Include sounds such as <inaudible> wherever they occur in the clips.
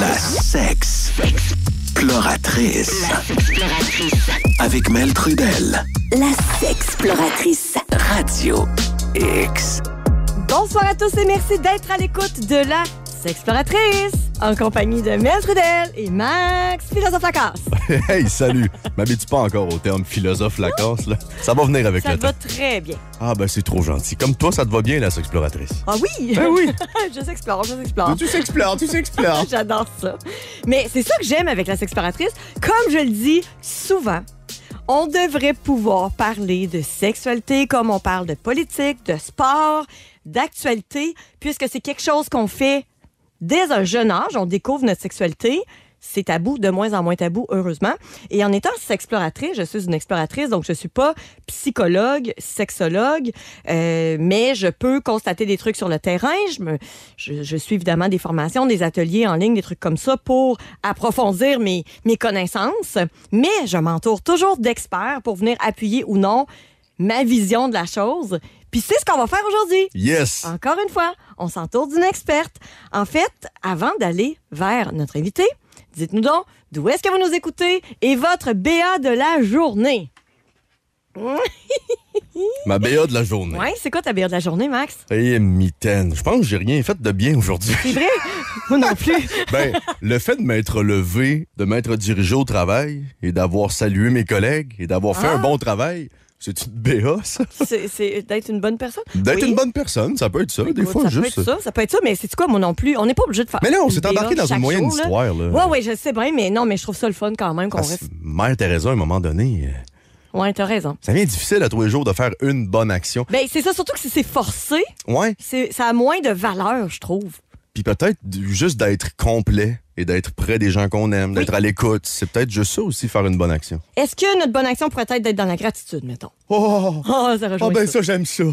La sexe. Exploratrice. Avec Mel Trudel. La sexploratrice. Radio X. Bonsoir à tous et merci d'être à l'écoute de la exploratrice, en compagnie de Mel Trudel et Max, philosophe Lacasse. <laughs> hey, salut! M'habites-tu pas encore au terme philosophe Lacasse, Ça va venir avec ça le Ça va très bien. Ah, ben c'est trop gentil. Comme toi, ça te va bien, la exploratrice. Ah oui? Ben oui! <laughs> je s'explore, je s'explore. Tu s'explores, tu s'explores. <laughs> J'adore ça. Mais c'est ça que j'aime avec la exploratrice. Comme je le dis souvent, on devrait pouvoir parler de sexualité comme on parle de politique, de sport, d'actualité, puisque c'est quelque chose qu'on fait dès un jeune âge, on découvre notre sexualité c'est tabou, de moins en moins tabou, heureusement. Et en étant exploratrice, je suis une exploratrice, donc je suis pas psychologue, sexologue, euh, mais je peux constater des trucs sur le terrain. Je, me, suis évidemment des formations, des ateliers en ligne, des trucs comme ça pour approfondir mes, mes connaissances. Mais je m'entoure toujours d'experts pour venir appuyer ou non ma vision de la chose. Puis c'est ce qu'on va faire aujourd'hui. Yes. Encore une fois, on s'entoure d'une experte. En fait, avant d'aller vers notre invité, dites-nous donc d'où est-ce que vous nous écoutez et votre BA de la journée. <laughs> Ma BA de la journée. Oui, c'est quoi ta BA de la journée, Max? Eh, mitaine. Je pense que j'ai rien fait de bien aujourd'hui. C'est vrai? Moi non plus. <laughs> Ben, le fait de m'être levé, de m'être dirigé au travail et d'avoir salué mes collègues et d'avoir fait un ah. bon travail, c'est une BA, ça? C'est d'être une bonne personne? D'être une bonne personne, ça peut être ça, des fois, ça Peut être ça, ça peut être ça, mais c'est quoi, moi non plus? On n'est pas obligé de faire. Mais là, on s'est embarqué dans une moyenne histoire, là. oui, ouais, je sais bien, mais non, mais je trouve ça le fun quand même qu'on Mère Teresa, à un moment donné. Euh, oui, t'as raison. Ça devient difficile à tous les jours de faire une bonne action. Mais ben, c'est ça, surtout que si c'est forcé, ouais. ça a moins de valeur, je trouve. Puis peut-être juste d'être complet et d'être près des gens qu'on aime, d'être à l'écoute. C'est peut-être juste ça aussi, faire une bonne action. Est-ce que notre bonne action pourrait être d'être dans la gratitude, mettons? Oh! Ah, ça rejoint oh ben ça, j'aime ça.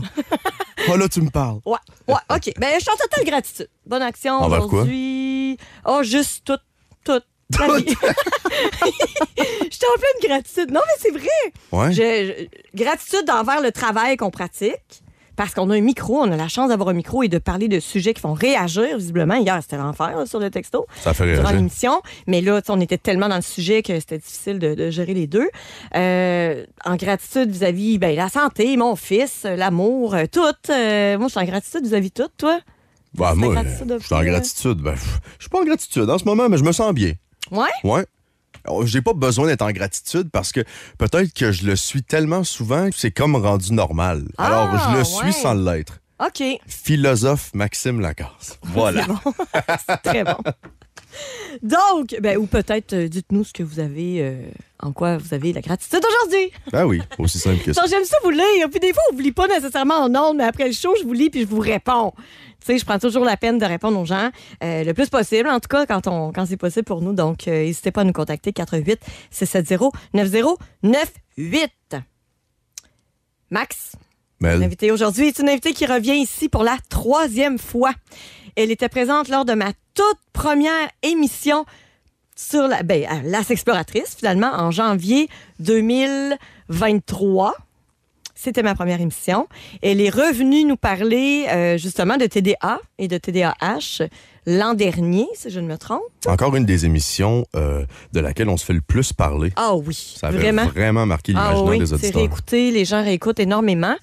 oh <laughs> là, tu me parles. Ouais, ouais, OK. <laughs> Ben, je suis en gratitude. Bonne action aujourd'hui. Oh, juste tout, tout. <laughs> je suis en pleine gratitude. Non, mais c'est vrai. Ouais. gratitude envers le travail qu'on pratique parce qu'on a un micro, on a la chance d'avoir un micro et de parler de sujets qui font réagir, visiblement. Hier, c'était l'enfer sur le texto. Ça fait durant Mais là, on était tellement dans le sujet que c'était difficile de, gérer les deux. Euh, en gratitude vis-à-vis ben, la santé, mon fils, l'amour, euh, tout. Euh, moi, je suis en gratitude vis-à-vis tout, toi. Bah, moi, je suis en hein? gratitude. Ben, je suis pas en gratitude en ce moment, mais je me sens bien. Ouais? Ouais j'ai pas besoin d'être en gratitude parce que peut-être que je le suis tellement souvent que c'est comme rendu normal. Alors, je le ah, suis sans l'être. OK. Philosophe Maxime Lacasse. <laughs> Voilà. <laughs> c'est très bon. <laughs> Donc, ben, ou peut-être, euh, dites-nous ce que vous avez, euh, en quoi vous avez la gratitude aujourd'hui. Ben ah oui, aussi simple que <laughs> ça. J'aime ça vous lire. Puis des fois, on ne vous lit pas nécessairement en ordre, mais après le show, je vous lis puis je vous réponds. Tu sais, je prends toujours la peine de répondre aux gens euh, le plus possible, en tout cas quand, quand c'est possible pour nous. Donc, n'hésitez pas à nous contacter 88 670 9098. Max, l'invité aujourd'hui est une invitée qui revient ici pour la troisième fois. Elle était présente lors de ma toute première émission sur la, ben, euh, l'As Exploratrice, finalement, en janvier 2023. C'était ma première émission. Elle est revenue nous parler euh, justement de TDA et de TDAH l'an dernier, si je ne me trompe. Encore une des émissions euh, de laquelle on se fait le plus parler. Ah oui, Ça a vraiment, vraiment marqué ah l'imaginaire ah oui, C'est réécouté, les gens réécoutent énormément.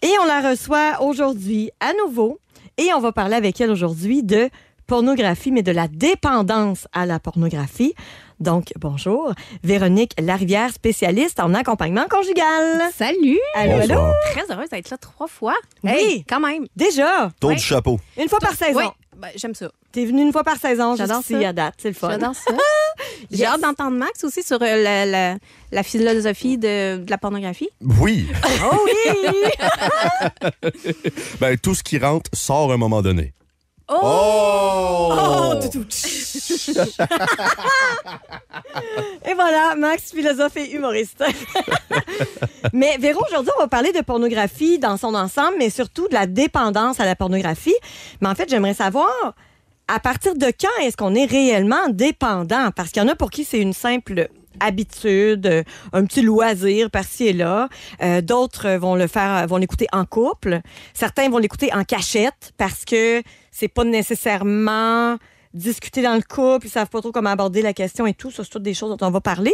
Et on la reçoit aujourd'hui à nouveau. Et on va parler avec elle aujourd'hui de pornographie, mais de la dépendance à la pornographie. Donc, bonjour. Véronique Larivière, spécialiste en accompagnement conjugal. Salut. Allô, Très heureuse d'être là trois fois. Oui. quand même. Déjà. Tour du chapeau. Une fois par saison. Oui. Ben, j'aime ça. T'es venu une fois par saison y à date. C'est le fun. J'adore ça. <laughs> J'ai hâte d'entendre Max aussi sur euh, la, philosophie de, la pornographie. Oui. <laughs> oh oui! <laughs> ben, tout ce qui rentre sort à un moment donné. Oh! oh! oh et voilà, Max, philosophe et humoriste. mais Véro, aujourd'hui, on va parler de pornographie dans son ensemble, mais surtout de la dépendance à la pornographie. Mais en fait, j'aimerais savoir, à partir de quand est-ce qu'on est réellement dépendant? Parce qu'il y en a pour qui c'est une simple habitude, euh, un petit loisir par-ci et là. Euh, d'autres vont le faire, euh, vont l'écouter en couple. Certains vont l'écouter en cachette parce que c'est pas nécessairement discuter dans le couple, ils savent pas trop comment aborder la question et tout. Ça, c'est toutes des choses dont on va parler.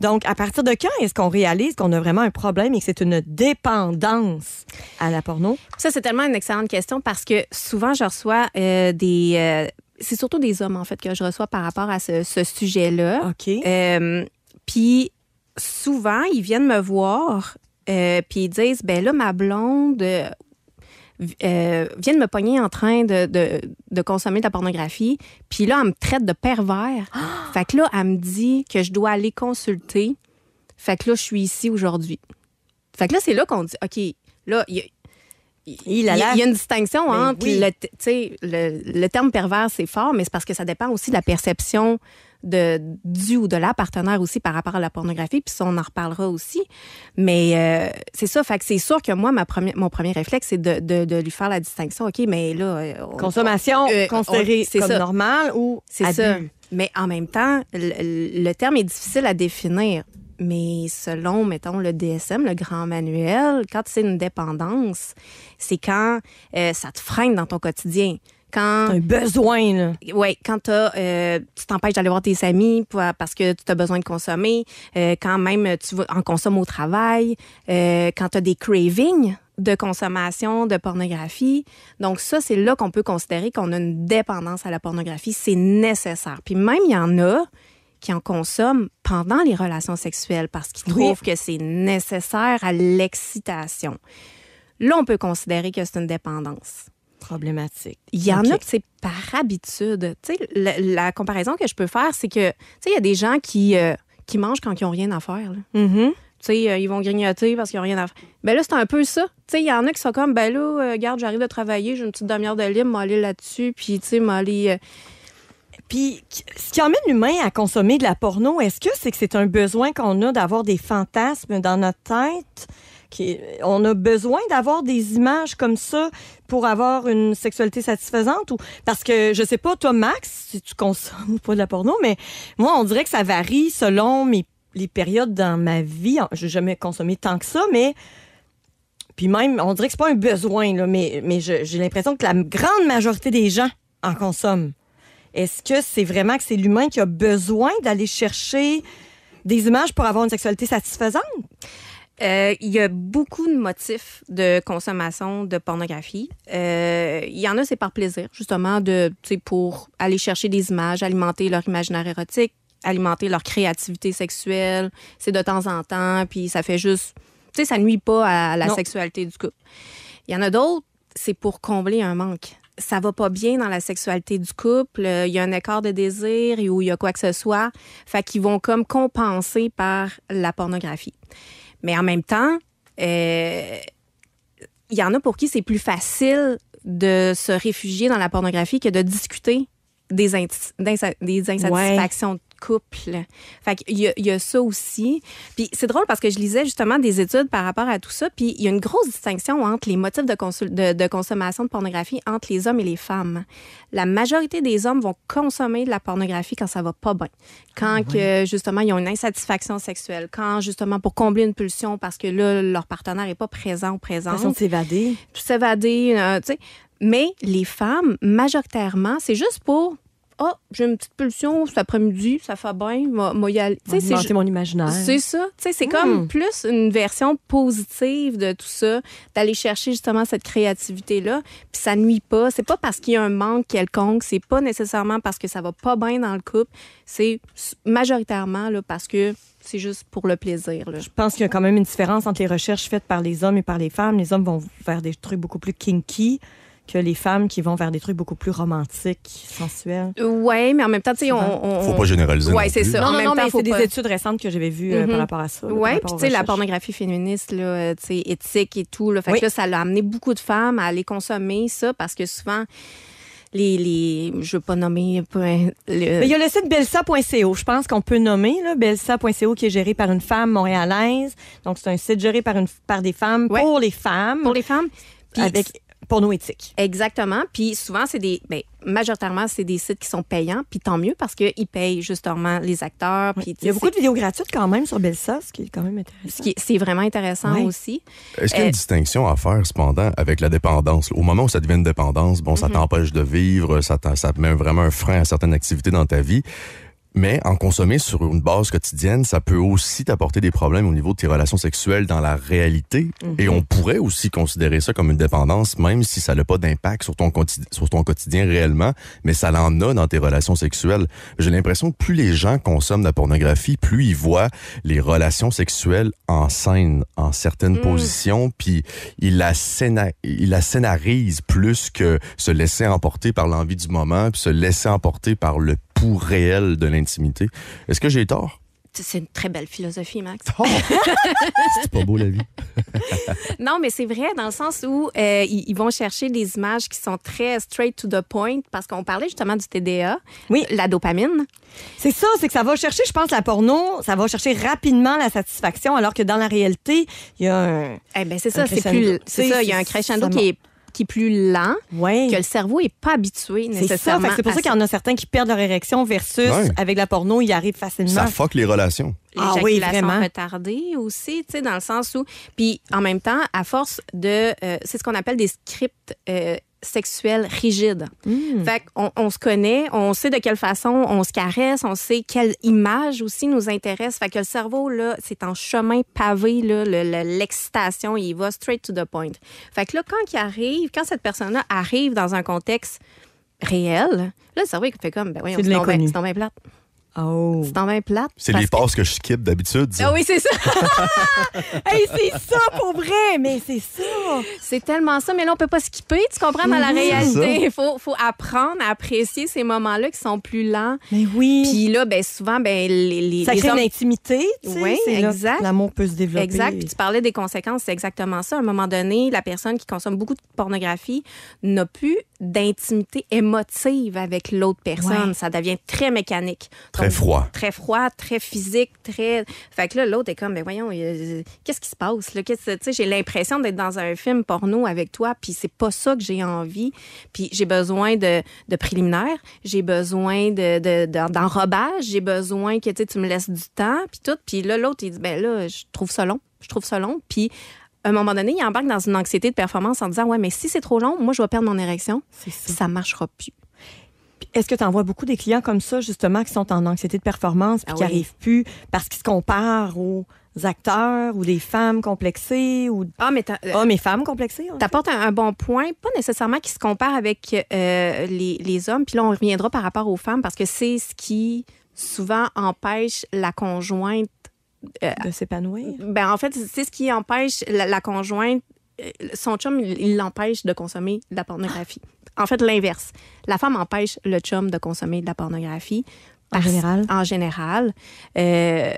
Donc, à partir de quand est-ce qu'on réalise qu'on a vraiment un problème et que c'est une dépendance à la porno? Ça, c'est tellement une excellente question parce que souvent, je reçois euh, des... Euh, c'est surtout des hommes, en fait, que je reçois par rapport à ce, sujet-là. OK. Euh, puis, souvent, ils viennent me voir puis ils disent ben là ma blonde euh, viennent de me pogner en train de, consommer de la pornographie. Puis là, elle me traite de pervers. <gasps> Fait que là, elle me dit que je dois aller consulter. Fait que là, je suis ici aujourd'hui. Fait que là, c'est là qu'on dit, OK, là, il y a, il, y a une distinction ben entre le, le, terme pervers, c'est fort, mais c'est parce que ça dépend aussi de la perception de, du ou de la partenaire aussi par rapport à la pornographie, puis on en reparlera aussi. Mais euh, c'est ça, fait que c'est sûr que moi, ma mon premier réflexe, c'est de, de, lui faire la distinction. OK, mais là... Euh, Consommation euh, considéré considérée comme ou C'est ça. Mais en même temps, le, terme est difficile à définir mais selon, mettons, le DSM, le grand manuel, quand c'est une dépendance, c'est quand ça te freine dans ton quotidien quand un besoin là. Ouais, quand euh, tu t'empêches d'aller voir tes amis parce que tu as besoin de consommer, euh, quand même tu en consommes au travail, euh, quand tu as des cravings de consommation de pornographie. Donc ça c'est là qu'on peut considérer qu'on a une dépendance à la pornographie, c'est nécessaire. Puis même il y en a qui en consomment pendant les relations sexuelles parce qu'ils trouvent que c'est nécessaire à l'excitation. Là, on peut considérer que c'est une dépendance problématique. Il y en a que c'est par habitude. la, comparaison que je peux faire, c'est que, il y a des gens qui, euh, qui mangent quand ils n'ont rien à faire. Mm-hmm. Euh, ils vont grignoter parce qu'ils n'ont rien à faire. Ben là, c'est un peu ça. il y en a qui sont comme, ben là, euh, regarde, j'arrive de travailler, j'ai une petite demi-heure de libre, m'aller là-dessus, puis, tu sais, Puis, ce qui emmène l'humain à consommer de la porno, est-ce que c'est que c'est un besoin qu'on a d'avoir des fantasmes dans notre tête? on a besoin d'avoir des images comme ça pour avoir une sexualité satisfaisante ou parce que je sais pas toi Max si tu consommes pas de la porno mais moi on dirait que ça varie selon les périodes dans ma vie, n'ai jamais consommé tant que ça mais puis même on dirait que c'est pas un besoin mais mais j'ai l'impression que la grande majorité des gens en consomment. Est-ce que c'est vraiment que c'est l'humain qui a besoin d'aller chercher des images pour avoir une sexualité satisfaisante euh, il y a beaucoup de motifs de consommation de pornographie. Euh, il y en a, c'est par plaisir, justement, de, pour aller chercher des images, alimenter leur imaginaire érotique, alimenter leur créativité sexuelle. C'est de temps en temps, puis ça fait juste. Tu sais, ça nuit pas à la sexualité du couple. Il y en a d'autres, c'est pour combler un manque ça va pas bien dans la sexualité du couple, il y a un écart de désir et où il y a quoi que ce soit, fait qu'ils vont comme compenser par la pornographie. Mais en même temps, il euh, y en a pour qui c'est plus facile de se réfugier dans la pornographie que de discuter des, insatisfactions couple. Fait qu'il y, a ça aussi. Puis c'est drôle parce que je lisais justement des études par rapport à tout ça. Puis il y a une grosse distinction entre les motifs de, consommation de pornographie entre les hommes et les femmes. La majorité des hommes vont consommer de la pornographie quand ça va pas bien. Quand que, justement ils ont une insatisfaction sexuelle. Quand justement pour combler une pulsion parce que là, leur partenaire n'est pas présent ou présent. Ils de s'évader. S'évader, euh, tu sais. Mais les femmes, majoritairement, c'est juste pour oh, j'ai une petite pulsion cet après-midi, ça fait bien, moi y C'est mon imaginaire. C'est ça. c'est comme hmm. plus une version positive de tout ça, d'aller chercher justement cette créativité-là. Puis ça nuit pas. C'est pas parce qu'il y a un manque quelconque, c'est pas nécessairement parce que ça va pas bien dans le couple. C'est majoritairement là, parce que c'est juste pour le plaisir. Je pense qu'il y a quand même une différence entre les recherches faites par les hommes et par les femmes. Les hommes vont faire des trucs beaucoup plus kinky que les femmes qui vont vers des trucs beaucoup plus romantiques, sensuels. Oui, mais en même temps, tu sais, on, Faut pas généraliser. Oui, c'est ça. en même temps, c'est des études récentes que j'avais vues euh, mhm. par rapport à ça. Oui, puis tu sais, la pornographie féministe, là, euh, éthique et tout, là, fait que ça a amené beaucoup de femmes à aller consommer ça parce que souvent. Les, les, je veux pas nommer. Le... il y a le site belsa.co, je pense qu'on peut nommer, belsa.co, qui est géré par une femme montréalaise. Donc, c'est un site géré par, une, par des femmes, pour les femmes. Pour les femmes. avec porno-éthique. Exactement. Puis souvent, c'est des. Ben, majoritairement, c'est des sites qui sont payants. Puis tant mieux parce qu'ils payent justement les acteurs. Il y a beaucoup de vidéos gratuites quand même sur Belsa, ce qui est quand même intéressant. C'est vraiment intéressant aussi. Est-ce qu'il y a une euh, distinction à faire cependant avec la dépendance? Au moment où ça devient une dépendance, bon, ça mhm. t'empêche de vivre, ça, ça met vraiment un frein à certaines activités dans ta vie. Mais en consommer sur une base quotidienne, ça peut aussi t'apporter des problèmes au niveau de tes relations sexuelles dans la réalité. Et mhm. on pourrait aussi considérer ça comme une dépendance, même si ça n'a pas d'impact sur ton, sur ton quotidien réellement, mais ça l'en a dans tes relations sexuelles. J'ai l'impression que plus les gens consomment de la pornographie, plus ils voient les relations sexuelles en scène, en certaines mm. positions, puis ils la, ils la scénarisent plus que se laisser emporter par l'envie du moment, puis se laisser emporter par le réel de l'intimité. Est-ce que j'ai tort? C'est une très belle philosophie, Max. Oh! <laughs> c'est pas beau la vie. <laughs> non, mais c'est vrai dans le sens où euh, ils, vont chercher des images qui sont très straight to the point parce qu'on parlait justement du TDA, oui. la dopamine. C'est ça, c'est que ça va chercher, je pense, la porno, ça va chercher rapidement la satisfaction, alors que dans la réalité, il y a un. Eh ben c'est ça, c'est plus, c'est ça, il y a un crescendo qui est qui plus lent, que le cerveau est pas habitué nécessairement. C'est pour ça qu'il y en a certains qui perdent leur érection versus avec la porno, ils arrivent facilement. Ça fuck les relations. Ah oui, vraiment. aussi, tu sais, dans le sens où, puis en même temps, à force de, euh, c'est ce qu'on appelle des scripts euh, sexuelle rigide. Hmm. Fait qu'on on se connaît, on sait de quelle façon on se caresse, on sait quelle image aussi nous intéresse. Fait que le cerveau, là, c'est en chemin pavé, là, l'excitation, le, il va straight to the point. Fait que là, quand il arrive, quand cette personne-là arrive dans un contexte réel, là, le cerveau, il fait comme, ben oui, c'est bien plate. Oh. C'est en même plate. C'est les passes que... je skippe d'habitude. Ah oui, c'est ça. <laughs> c'est ça pour vrai, mais c'est ça. C'est tellement ça, mais là, on peut pas skipper, tu comprends, dans la mhm, réalité. Il faut, faut, apprendre à apprécier ces moments-là qui sont plus lents. Mais oui. Puis là, ben, souvent, ben, les, les Ça crée une intimité, tu sais. Oui, exact. L'amour peut se développer. Exact. Puis tu parlais des conséquences, c'est exactement ça. À un moment donné, la personne qui consomme beaucoup de pornographie n'a plus d'intimité émotive avec l'autre personne. Ça devient très mécanique. Très Très froid. Très froid, très physique, très. Fait que là, l'autre est comme, mais ben voyons, qu'est-ce qui se passe? Là? j'ai l'impression d'être dans un film porno avec toi, puis c'est pas ça que j'ai envie. Puis j'ai besoin de, de préliminaires, j'ai besoin de, de, j'ai besoin que tu me laisses du temps, puis tout. Puis là, l'autre, il dit, ben là, je trouve ça long. Je trouve ça long. Puis à un moment donné, il embarque dans une anxiété de performance en disant Ouais, mais si c'est trop long, moi, je vais perdre mon érection. Ça. ça marchera plus. Est-ce que tu envoies beaucoup des clients comme ça, justement, qui sont en anxiété de performance ah qui n'arrivent plus parce qu'ils se comparent aux acteurs ou des femmes complexées ou ah, mais hommes euh, ah, et femmes complexées. Tu un, bon point, pas nécessairement qui se compare avec euh, les, hommes. Puis là, on reviendra par rapport aux femmes parce que c'est ce qui souvent empêche la conjointe euh, de s'épanouir. Ben, en fait, c'est ce qui empêche la, la conjointe son chum, il l'empêche de consommer de la pornographie en fait, l'inverse. La femme empêche le chum de consommer de la pornographie. en général. En général. Euh,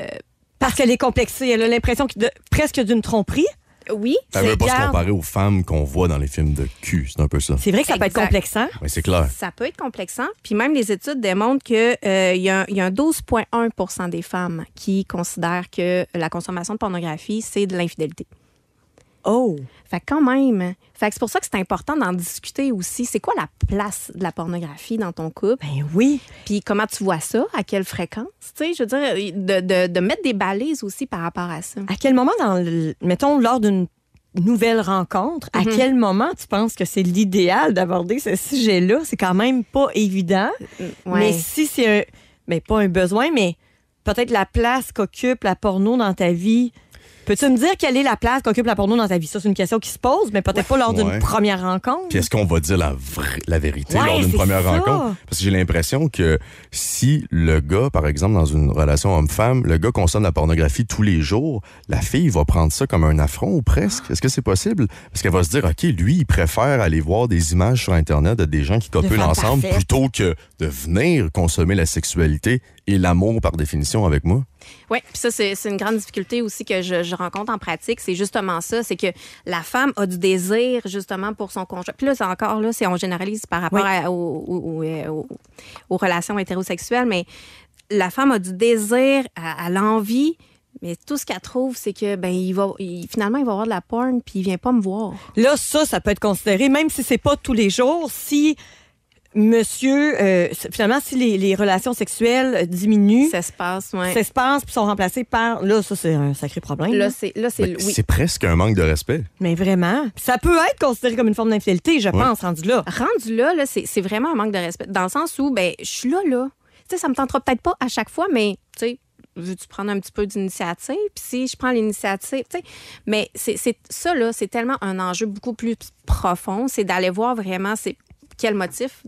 parce qu'elle est complexée. Elle a l'impression presque d'une tromperie. Oui. ne veut pas se comparer aux femmes qu'on voit dans les films de cul. C'est un peu ça. C'est vrai que ça peut être complexant. Oui, c'est clair. Ça peut être complexant. Puis même les études démontrent qu'il euh, y y a un 12,1 des femmes qui considèrent que la consommation de pornographie, c'est de l'infidélité. Oh! Fait quand même. Fait c'est pour ça que c'est important d'en discuter aussi. C'est quoi la place de la pornographie dans ton couple? Ben oui. Puis comment tu vois ça? À quelle fréquence? Tu sais, je veux dire, de, mettre des balises aussi par rapport à ça. À quel moment, dans mettons, lors d'une nouvelle rencontre, à mhm. quel moment tu penses que c'est l'idéal d'aborder ce sujet-là? C'est quand même pas évident. Mm, mais si c'est un. Ben, pas un besoin, mais peut-être la place qu'occupe la porno dans ta vie Peux-tu me dire quelle est la place qu'occupe la porno dans ta vie? Ça, c'est une question qui se pose, mais peut-être pas lors d'une première rencontre. Puis est-ce qu'on va dire la, vérité lors d'une première rencontre? Parce que j'ai l'impression que si le gars, par exemple, dans une relation homme-femme, le gars consomme la pornographie tous les jours, la fille va prendre ça comme un affront ou presque. Est-ce que c'est possible? Parce qu'elle va se dire, OK, lui, il préfère aller voir des images sur Internet de des gens qui copulent ensemble plutôt que de venir consommer la sexualité et l'amour par définition avec moi. Oui, puis ça, c'est une grande difficulté aussi que je, je rencontre en pratique. C'est justement ça, c'est que la femme a du désir justement pour son conjoint. Puis là, c'est encore là, on généralise par rapport euh, aux, relations hétérosexuelles, mais la femme a du désir, à, l'envie, mais tout ce qu'elle trouve, c'est que ben il va finalement il va avoir de la porn puis il vient pas me voir. Là ça ça peut être considéré même si c'est pas tous les jours si monsieur, euh, finalement, si les, relations sexuelles diminuent, ça se passe, ouais. Ça se passe, puis sont remplacés par. Là, ça, c'est un sacré problème. Là, c'est. C'est presque un manque de respect. Mais vraiment. Ça peut être considéré comme une forme d'infidélité, je pense, rendu là. Rendu là, c'est vraiment un manque de respect. Dans le sens où, ben, je suis là, là. Tu sais, ça me tentera peut-être pas à chaque fois, mais, tu sais, veux-tu prendre un petit peu d'initiative? Puis si je prends l'initiative, tu sais, mais c'est ça, là, c'est tellement un enjeu beaucoup plus profond, c'est d'aller voir vraiment, c'est quel motif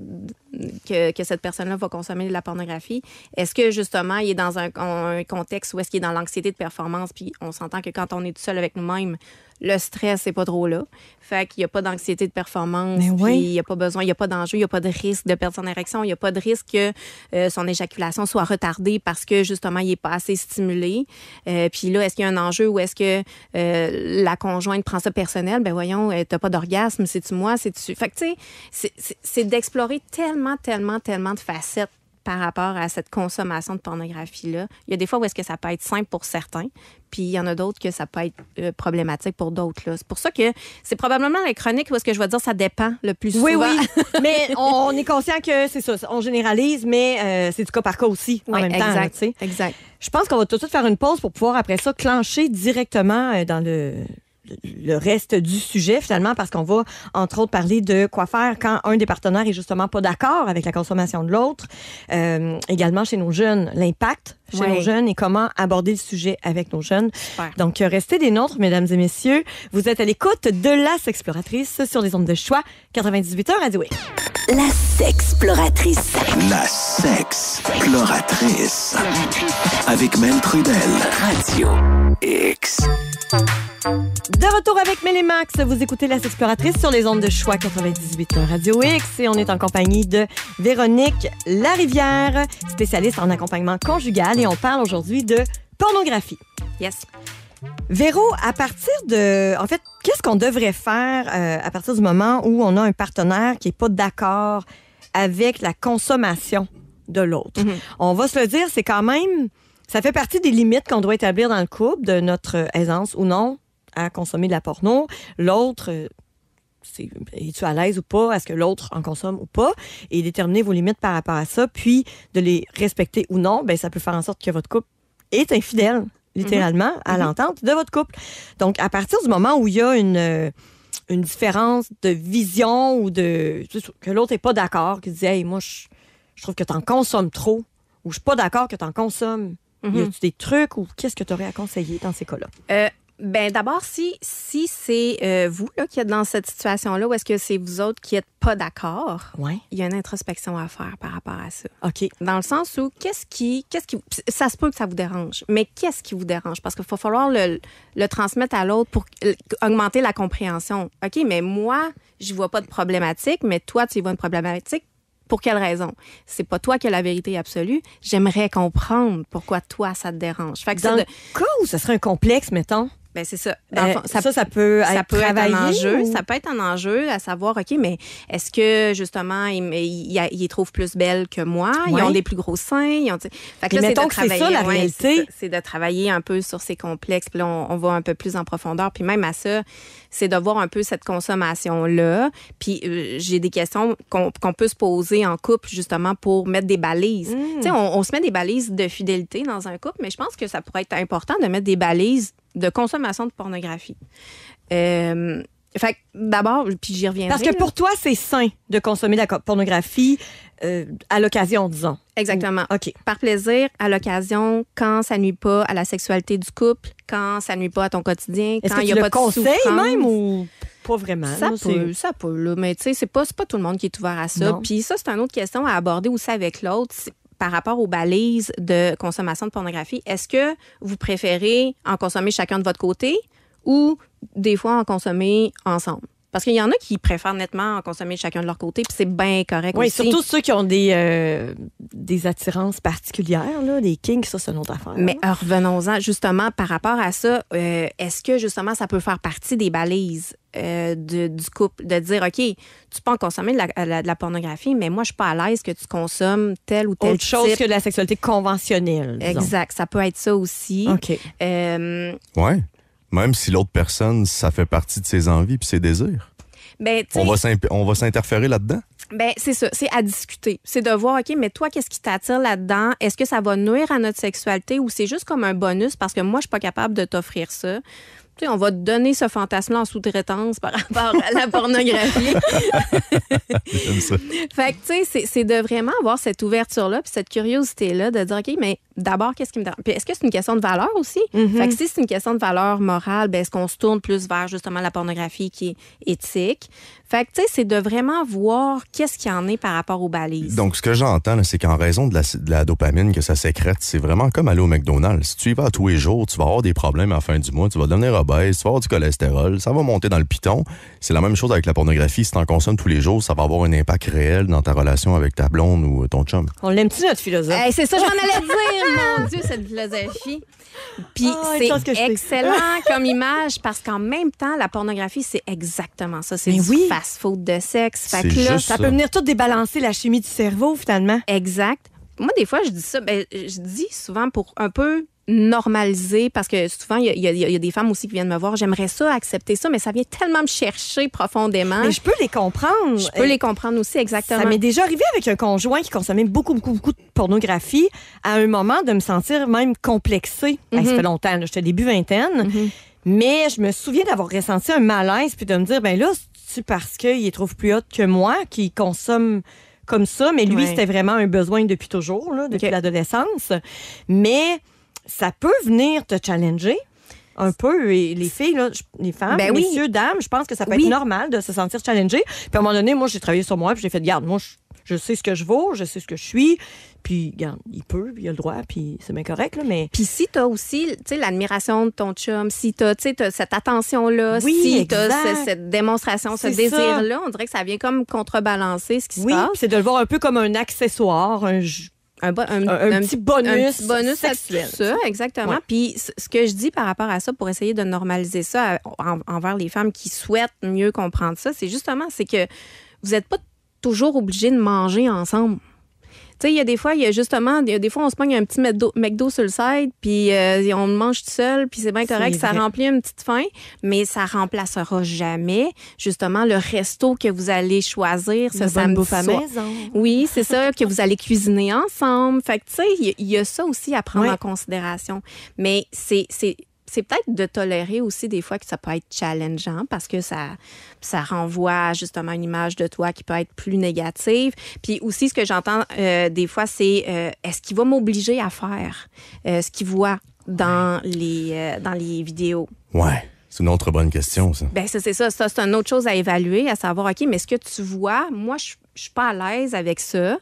que, cette personne-là va consommer de la pornographie. Est-ce que justement, il est dans un, contexte où est-ce qu'il est dans l'anxiété de performance, puis on s'entend que quand on est tout seul avec nous-mêmes, le stress n'est pas trop là. Fait qu'il n'y a pas d'anxiété de performance, il n'y a pas besoin, il n'y a pas d'enjeu, il n'y a pas de risque de perdre son érection, il n'y a pas de risque que euh, son éjaculation soit retardée parce que justement, il n'est pas assez stimulé. Euh, puis là, est-ce qu'il y a un enjeu ou est-ce que euh, la conjointe prend ça personnel? Ben voyons, t'as pas d'orgasme, c'est-tu moi, c'est-tu... Fait que tu sais, c'est d'explorer tellement tellement, tellement, de facettes par rapport à cette consommation de pornographie-là. Il y a des fois où est-ce que ça peut être simple pour certains, puis il y en a d'autres que ça peut être euh, problématique pour d'autres. C'est pour ça que c'est probablement la chroniques où est-ce que je vais dire ça dépend le plus oui, souvent. Oui, oui, <laughs> mais on, est conscient que c'est ça, on généralise, mais euh, c'est du cas par cas aussi en même exact, temps. exact. Je pense qu'on va tout de suite faire une pause pour pouvoir après ça clencher directement euh, dans le le reste du sujet finalement parce qu'on va entre autres parler de quoi faire quand un des partenaires est justement pas d'accord avec la consommation de l'autre. Euh, également chez nos jeunes, l'impact chez nos jeunes et comment aborder le sujet avec nos jeunes. Donc euh, restez des nôtres, mesdames et messieurs. Vous êtes à l'écoute de La Sexploratrice sur les ondes de choix 98 heures Radio X. La Sexploratrice. La Sexploratrice. Avec même Trudel. Radio X. De retour avec Max, vous écoutez Las Exploratrice sur les ondes de choix 98 Radio X et on est en compagnie de Véronique Larivière, spécialiste en accompagnement conjugal et on parle aujourd'hui de pornographie. Yes. Véro, à partir de... En fait, qu'est-ce qu'on devrait faire euh, à partir du moment où on a un partenaire qui n'est pas d'accord avec la consommation de l'autre? Mhm. On va se le dire, c'est quand même... Ça fait partie des limites qu'on doit établir dans le couple, de notre aisance ou non à consommer de la porno. L'autre, euh, c'est es-tu à l'aise ou pas, est-ce que l'autre en consomme ou pas, et déterminer vos limites par rapport à ça, puis de les respecter ou non, ben ça peut faire en sorte que votre couple est infidèle, mhm. littéralement, à mhm. l'entente de votre couple. Donc, à partir du moment où il y a une, euh, différence de vision ou de que l'autre n'est pas d'accord, qui dit Hey, moi, je, trouve que tu en consommes trop, ou je suis pas d'accord que tu en consommes. il Y mhm. a-tu des trucs ou qu'est-ce que tu aurais à conseiller dans ces cas-là? Euh, ben d'abord, si, si c'est euh, vous là, qui êtes dans cette situation-là, ou est-ce que c'est vous autres qui n'êtes pas d'accord, il y a une introspection à faire par rapport à ça. OK. Dans le sens où, qu'est-ce qui, quest qui. Ça se peut que ça vous dérange, mais qu'est-ce qui vous dérange? Parce qu'il va falloir le, le transmettre à l'autre pour euh, augmenter la compréhension. OK, mais moi, je vois pas de problématique, mais toi, tu y vois une problématique. Pour quelle raison? C'est pas toi qui as la vérité absolue. J'aimerais comprendre pourquoi toi, ça te dérange. Fait que dans ce serait un complexe, mettons, ben c'est euh, ça. ça. ça. peut être, peut être un enjeu. Ça peut être un enjeu à savoir, OK, mais est-ce que justement, ils, il ils, trouvent plus belle que moi? Ils ont des plus gros seins? Ils ont... Fait que c'est de travailler. C'est de travailler un peu sur ces complexes. Puis là, on, on, va un peu plus en profondeur. Puis même à ça, c'est de voir un peu cette consommation-là. Puis euh, j'ai des questions qu'on peut se poser en couple, justement, pour mettre des balises. Mm. Tu sais, on, on se met des balises de fidélité dans un couple, mais je pense que ça pourrait être important de mettre des balises de consommation de pornographie. Euh, fait d'abord, puis j'y reviendrai. Parce que pour toi, c'est sain de consommer de la pornographie euh, à l'occasion, disons. Exactement. OK. Par plaisir, à l'occasion, quand ça nuit pas à la sexualité du couple, quand ça nuit pas à ton quotidien, quand il n'y a pas de conseil même ou pas vraiment. Ça peut, ça peut, Mais tu sais, c'est pas, pas tout le monde qui est ouvert à ça. Puis ça, c'est une autre question à aborder aussi avec l'autre par rapport aux balises de consommation de pornographie. Est-ce que vous préférez en consommer chacun de votre côté ou des fois en consommer ensemble. Parce qu'il y en a qui préfèrent nettement en consommer chacun de leur côté, puis c'est bien correct. Oui, surtout ceux qui ont des, euh, des attirances particulières, là, des kinks, ça, c'est une autre affaire. Mais euh, revenons-en justement par rapport à ça. Euh, est-ce que justement ça peut faire partie des balises du couple, de dire, OK, tu peux en consommer de la, pornographie, mais moi, je suis pas à l'aise que tu consommes telle ou telle Autre chose que de la sexualité conventionnelle. Exact. Ça peut être ça aussi. OK. ouais. Même si l'autre personne, ça fait partie de ses envies puis ses désirs. Ben, on va s'interférer là-dedans. Ben c'est ça, c'est à discuter. C'est de voir, OK, mais toi, qu'est-ce qui t'attire là-dedans? Est-ce que ça va nuire à notre sexualité ou c'est juste comme un bonus parce que moi, je suis pas capable de t'offrir ça? Tu on va te donner ce fantasme-là en sous-traitance par rapport à la pornographie. <laughs> <laughs> J'aime ça. tu sais, c'est de vraiment avoir cette ouverture-là puis cette curiosité-là de dire, OK, mais d'abord, qu'est-ce qui me dérange? Puis est-ce que c'est une question de valeur aussi? Mm-hmm. Fait que si c'est une question de valeur morale, ben, est-ce qu'on se tourne plus vers justement la pornographie qui est éthique? Fait que, tu sais, c'est de vraiment voir qu'est-ce qu'il y en est par rapport aux balises. Donc, ce que j'entends, c'est qu'en raison de la, dopamine que ça sécrète, c'est vraiment comme aller au McDonald's. Si tu y vas tous les jours, tu vas avoir des problèmes à la fin du mois, tu vas devenir obèse, tu vas avoir du cholestérol, ça va monter dans le piton. C'est la même chose avec la pornographie. Si tu en consommes tous les jours, ça va avoir un impact réel dans ta relation avec ta blonde ou ton chum. On l'aime-tu, notre philosophe? c'est ça, j'en allais dire! Oh, mon Dieu, cette philosophie. Puis ah, c'est excellent comme image parce qu'en même temps, la pornographie, c'est exactement ça. C'est du oui. fast-food de sexe. ça, peut venir tout débalancer la chimie du cerveau, finalement. Exact moi, des fois, je dis ça, ben, je dis souvent pour un peu normaliser parce que souvent, il y, a des femmes aussi qui viennent me voir. J'aimerais ça, accepter ça, mais ça vient tellement me chercher profondément. Mais je peux les comprendre. Je peux les comprendre aussi, exactement. Ça m'est déjà arrivé avec un conjoint qui consommait beaucoup, beaucoup, beaucoup de pornographie à un moment de me sentir même complexée. Ben, ça mhm. fait longtemps, j'étais début vingtaine. Mhm. Mais je me souviens d'avoir ressenti un malaise puis de me dire, ben là, c'est parce qu'il trouve plus haute que moi qui consomme comme ça. Mais lui, c'était vraiment un besoin depuis toujours, depuis l'adolescence. Mais ça peut venir te challenger un peu. Et les filles, là, les femmes, ben messieurs, dames, je pense que ça peut être normal de se sentir challengé. Puis à un moment donné, moi, j'ai travaillé sur moi, puis j'ai fait, garde, moi, je, sais ce que je vaux, je sais ce que je suis. Puis, garde, il peut, il a le droit, puis c'est bien correct, là, mais... Puis si t'as aussi, tu sais, l'admiration de ton chum, si t'as, tu sais, cette attention-là, si t'as cette démonstration, ce désir-là, on dirait que ça vient comme contrebalancer ce qui se passe. Oui, c'est de le voir un peu comme un accessoire, un un, petit bonus, bonus À ça, exactement. Puis ce que je dis par rapport à ça pour essayer de normaliser ça envers les femmes qui souhaitent mieux comprendre ça, c'est justement c'est que vous n'êtes pas toujours obligé de manger ensemble. Tu il y a des fois, il y a justement, des fois, on se pogne un petit McDo, sur le side, puis euh, on mange tout seul, puis c'est bien correct, ça remplit une petite faim, mais ça remplacera jamais, justement, le resto que vous allez choisir ce samedi Oui, c'est ça, <laughs> que vous allez cuisiner ensemble. Fait que, tu sais, il y, a ça aussi à prendre en considération. Mais c'est c'est peut-être de tolérer aussi des fois que ça peut être challengeant parce que ça, ça renvoie justement une image de toi qui peut être plus négative. Puis aussi, ce que j'entends euh, des fois, c'est euh, est-ce qu'il va m'obliger à faire euh, ce qu'il voit dans les, dans les vidéos? Ouais. C'est une autre bonne question, ça. Ben, c'est ça. Ça, c'est une autre chose à évaluer, à savoir, OK, mais ce que tu vois, moi, je je suis pas à l'aise avec ça, euh,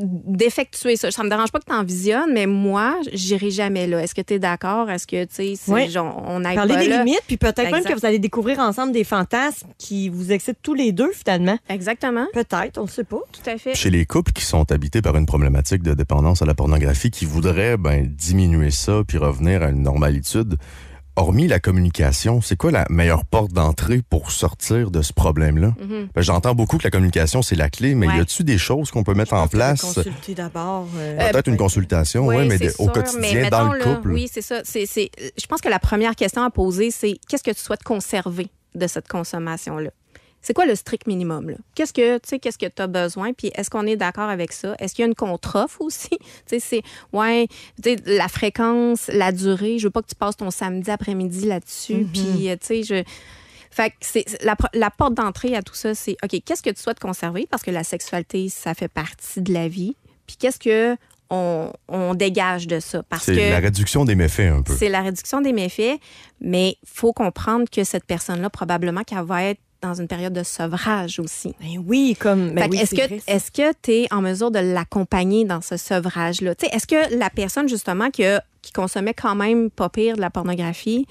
d'effectuer ça. Ça me dérange pas que tu en visionnes, mais moi, j'irai jamais là. Est-ce que tu es d'accord? Est-ce que, tu sais, on, on Parler des limites, puis peut-être même que vous allez découvrir ensemble des fantasmes qui vous excitent tous les deux, finalement. Exactement. Peut-être, on ne sait pas. Tout à fait. Chez les couples qui sont habités par une problématique de dépendance à la pornographie, qui voudraient diminuer ça, puis revenir à une normalité hormis la communication, c'est quoi la meilleure porte d'entrée pour sortir de ce problème-là? Mhm. Ben, j'entends beaucoup que la communication, c'est la clé, mais y a-t-il des choses qu'on peut mettre en place? Euh. Peut-être une euh, consultation, oui, mais au quotidien, dans le couple. oui, c'est ça. je pense que la première question à poser, c'est qu'est-ce que tu souhaites conserver de cette consommation-là? c'est quoi le strict minimum? Qu'est-ce que tu sais, qu'est-ce que tu as besoin? Puis est-ce qu'on est, d'accord avec ça? Est-ce qu'il y a une contre-offre aussi? <laughs> c'est, ouais, la fréquence, la durée. Je veux pas que tu passes ton samedi après-midi là-dessus. Mm-hmm. Euh, je. Fait que c'est la, porte d'entrée à tout ça, c'est OK, qu'est-ce que tu souhaites conserver? Parce que la sexualité, ça fait partie de la vie. Puis qu'est-ce que on, dégage de ça? c'est la réduction des méfaits un peu. C'est la réduction des méfaits, mais il faut comprendre que cette personne-là, probablement qu'elle va être dans une période de sevrage aussi. Ben oui, comme. Ben est-ce que est-ce que tu es en mesure de l'accompagner dans ce sevrage là Est-ce que la personne justement qui qui consommait quand même pas pire de la pornographie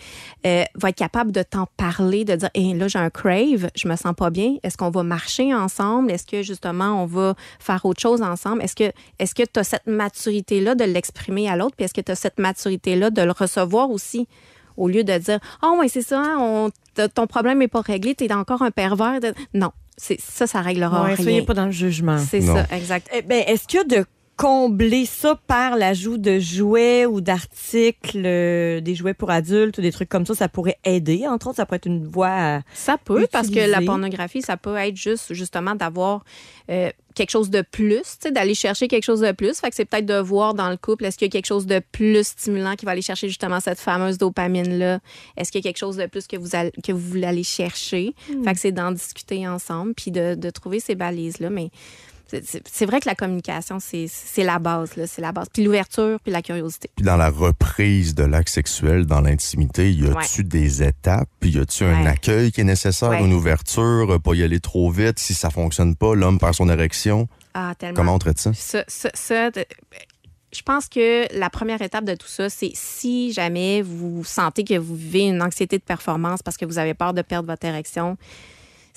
euh, va être capable de t'en parler, de dire là, j'ai un crave, je me sens pas bien. Est-ce qu'on va marcher ensemble? Est-ce que justement, on va faire autre chose ensemble? Est-ce que est-ce que tu as cette maturité-là de l'exprimer à l'autre? Puis est-ce que tu as cette maturité-là de le recevoir aussi? au lieu de dire Ah, oh, c'est ça, hein, ton problème n'est pas réglé, tu es encore un pervers. De... Non, ça, ça réglera rien. Soyez pas dans le jugement. C'est ça, exact. Eh ben, Est-ce que de combler ça par l'ajout de jouets ou d'articles, euh, des jouets pour adultes ou des trucs comme ça, ça pourrait aider. Entre autres, ça pourrait être une voie. À ça peut, parce que la pornographie, ça peut être juste justement d'avoir euh, quelque chose de plus, d'aller chercher quelque chose de plus. Fait que c'est peut-être de voir dans le couple, est-ce qu'il y a quelque chose de plus stimulant qui va aller chercher justement cette fameuse dopamine-là? Est-ce qu'il y a quelque chose de plus que vous, allez, que vous voulez aller chercher? Hmm. Fait que c'est d'en discuter ensemble puis de, de trouver ces balises-là. Mais c'est vrai que la communication, c'est la base, c'est la base. Puis l'ouverture, puis la curiosité. Puis dans la reprise de l'acte sexuel, dans l'intimité, y a-tu il des étapes? Puis y a-tu il un accueil qui est nécessaire, une ouverture, euh, pas y aller trop vite? Si ça fonctionne pas, l'homme perd son érection. Ah, Comment on traite ça? ça, je pense que la première étape de tout ça, c'est si jamais vous sentez que vous vivez une anxiété de performance parce que vous avez peur de perdre votre érection,